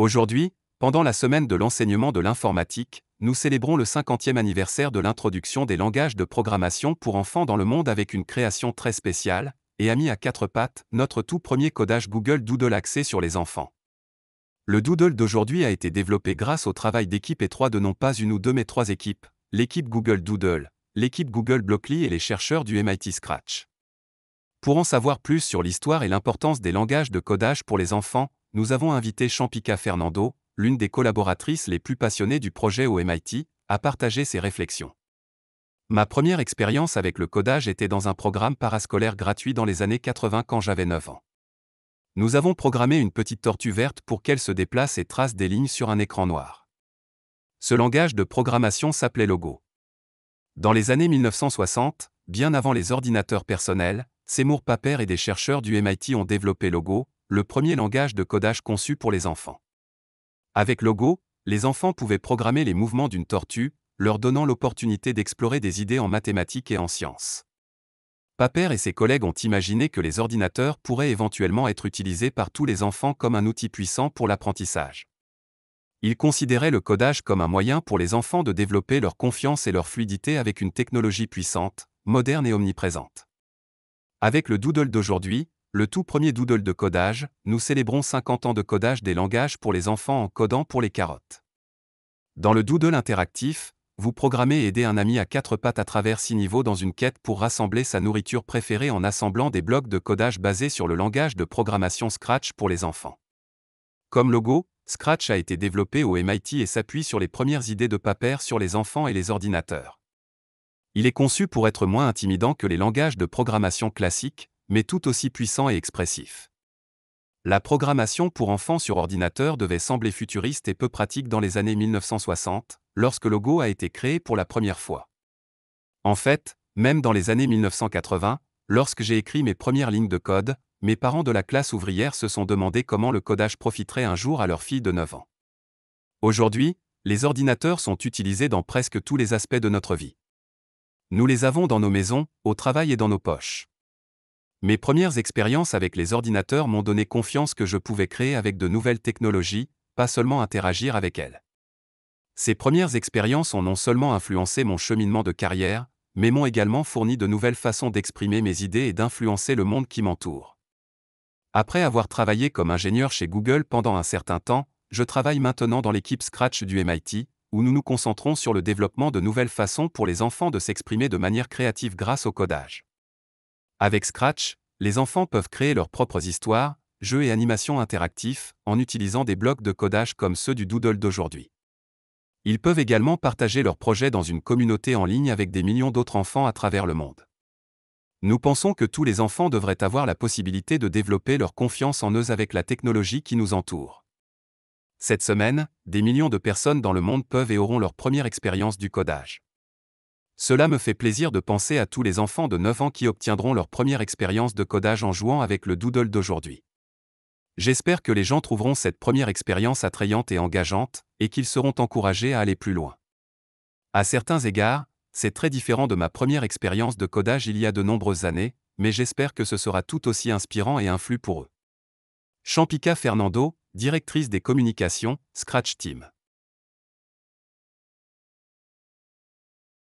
Aujourd'hui, pendant la semaine de l'enseignement de l'informatique, nous célébrons le 50e anniversaire de l'introduction des langages de programmation pour enfants dans le monde avec une création très spéciale, et a mis à quatre pattes, notre tout premier codage Google Doodle axé sur les enfants. Le Doodle d'aujourd'hui a été développé grâce au travail d'équipe étroit de non pas une ou deux mais trois équipes, l'équipe Google Doodle, l'équipe Google Blockly et les chercheurs du MIT Scratch. Pour en savoir plus sur l'histoire et l'importance des langages de codage pour les enfants, nous avons invité Champica Fernando, l'une des collaboratrices les plus passionnées du projet au MIT, à partager ses réflexions. Ma première expérience avec le codage était dans un programme parascolaire gratuit dans les années 80 quand j'avais 9 ans. Nous avons programmé une petite tortue verte pour qu'elle se déplace et trace des lignes sur un écran noir. Ce langage de programmation s'appelait Logo. Dans les années 1960, bien avant les ordinateurs personnels, Seymour Papert et des chercheurs du MIT ont développé Logo, le premier langage de codage conçu pour les enfants. Avec Logo, les enfants pouvaient programmer les mouvements d'une tortue, leur donnant l'opportunité d'explorer des idées en mathématiques et en sciences. Paper et ses collègues ont imaginé que les ordinateurs pourraient éventuellement être utilisés par tous les enfants comme un outil puissant pour l'apprentissage. Ils considéraient le codage comme un moyen pour les enfants de développer leur confiance et leur fluidité avec une technologie puissante, moderne et omniprésente. Avec le doodle d'aujourd'hui, le tout premier doodle de codage, nous célébrons 50 ans de codage des langages pour les enfants en codant pour les carottes. Dans le doodle interactif, vous programmez et aidez un ami à quatre pattes à travers six niveaux dans une quête pour rassembler sa nourriture préférée en assemblant des blocs de codage basés sur le langage de programmation Scratch pour les enfants. Comme logo, Scratch a été développé au MIT et s'appuie sur les premières idées de Paper sur les enfants et les ordinateurs. Il est conçu pour être moins intimidant que les langages de programmation classiques, mais tout aussi puissant et expressif. La programmation pour enfants sur ordinateur devait sembler futuriste et peu pratique dans les années 1960, lorsque Logo a été créé pour la première fois. En fait, même dans les années 1980, lorsque j'ai écrit mes premières lignes de code, mes parents de la classe ouvrière se sont demandé comment le codage profiterait un jour à leur fille de 9 ans. Aujourd'hui, les ordinateurs sont utilisés dans presque tous les aspects de notre vie. Nous les avons dans nos maisons, au travail et dans nos poches. Mes premières expériences avec les ordinateurs m'ont donné confiance que je pouvais créer avec de nouvelles technologies, pas seulement interagir avec elles. Ces premières expériences ont non seulement influencé mon cheminement de carrière, mais m'ont également fourni de nouvelles façons d'exprimer mes idées et d'influencer le monde qui m'entoure. Après avoir travaillé comme ingénieur chez Google pendant un certain temps, je travaille maintenant dans l'équipe Scratch du MIT, où nous nous concentrons sur le développement de nouvelles façons pour les enfants de s'exprimer de manière créative grâce au codage. Avec Scratch, les enfants peuvent créer leurs propres histoires, jeux et animations interactifs en utilisant des blocs de codage comme ceux du Doodle d'aujourd'hui. Ils peuvent également partager leurs projets dans une communauté en ligne avec des millions d'autres enfants à travers le monde. Nous pensons que tous les enfants devraient avoir la possibilité de développer leur confiance en eux avec la technologie qui nous entoure. Cette semaine, des millions de personnes dans le monde peuvent et auront leur première expérience du codage. Cela me fait plaisir de penser à tous les enfants de 9 ans qui obtiendront leur première expérience de codage en jouant avec le doodle d'aujourd'hui. J'espère que les gens trouveront cette première expérience attrayante et engageante, et qu'ils seront encouragés à aller plus loin. À certains égards, c'est très différent de ma première expérience de codage il y a de nombreuses années, mais j'espère que ce sera tout aussi inspirant et influent pour eux. Champica Fernando, directrice des communications, Scratch Team.